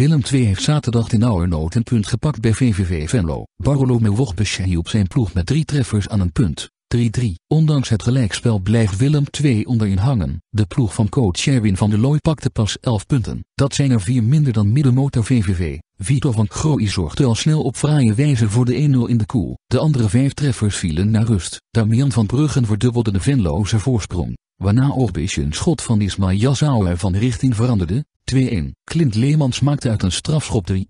Willem II heeft zaterdag in noot een punt gepakt bij VVV Venlo. Barolome Wogbes op zijn ploeg met drie treffers aan een punt. 3-3. Ondanks het gelijkspel blijft Willem 2 onderin hangen. De ploeg van coach Sherwin van der Looy pakte pas 11 punten. Dat zijn er vier minder dan middenmotor VVV. Vito van Grooy zorgde al snel op fraaie wijze voor de 1-0 in de koel. De andere vijf treffers vielen naar rust. Damian van Bruggen verdubbelde de Venloze voorsprong. Waarna Orbisch een schot van Ismail Yazauer van richting veranderde. 2-1. Clint Leemans maakte uit een strafschop 3-1,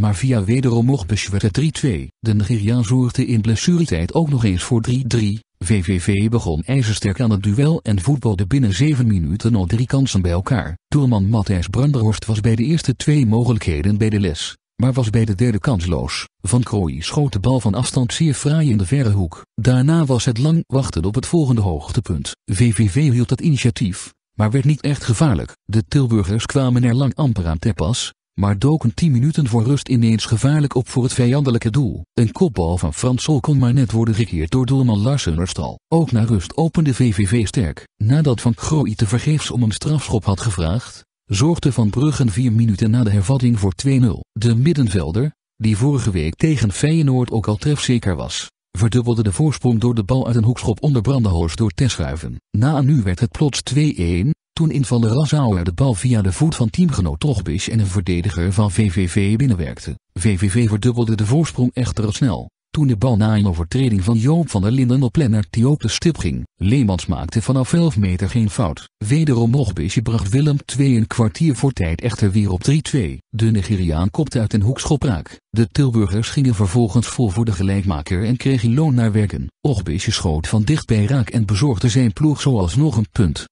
maar via wederom mocht werd het 3-2. De Nigeriaan zorgde in blessuretijd ook nog eens voor 3-3. VVV begon ijzersterk aan het duel en voetbalde binnen 7 minuten al drie kansen bij elkaar. Doelman Matthijs Branderhorst was bij de eerste twee mogelijkheden bij de les, maar was bij de derde kansloos. Van Krooi schoot de bal van afstand zeer fraai in de verre hoek. Daarna was het lang wachten op het volgende hoogtepunt. VVV hield het initiatief, maar werd niet echt gevaarlijk. De Tilburgers kwamen er lang amper aan te pas, maar doken 10 minuten voor rust ineens gevaarlijk op voor het vijandelijke doel. Een kopbal van Fransol kon maar net worden gekeerd door doelman Larsen Erstal. Ook na rust opende VVV sterk. Nadat Van te vergeefs om een strafschop had gevraagd, zorgde Van Bruggen 4 minuten na de hervatting voor 2-0. De middenvelder, die vorige week tegen Feyenoord ook al trefzeker was, verdubbelde de voorsprong door de bal uit een hoekschop onder Brandenhorst door te schuiven. Na een uur werd het plots 2-1, toen invaller van de bal via de voet van teamgenoot Trochbisch en een verdediger van VVV binnenwerkte. VVV verdubbelde de voorsprong echter al snel. Toen de bal na een overtreding van Joop van der Linden op Lennart die de stip ging, Leemans maakte vanaf 11 meter geen fout. Wederom Hogbisje bracht Willem 2 een kwartier voor tijd echter weer op 3-2. De Nigeriaan kopte uit een hoekschop raak. De Tilburgers gingen vervolgens vol voor de gelijkmaker en kregen loon naar werken. Ogbisje schoot van dichtbij raak en bezorgde zijn ploeg zoals nog een punt.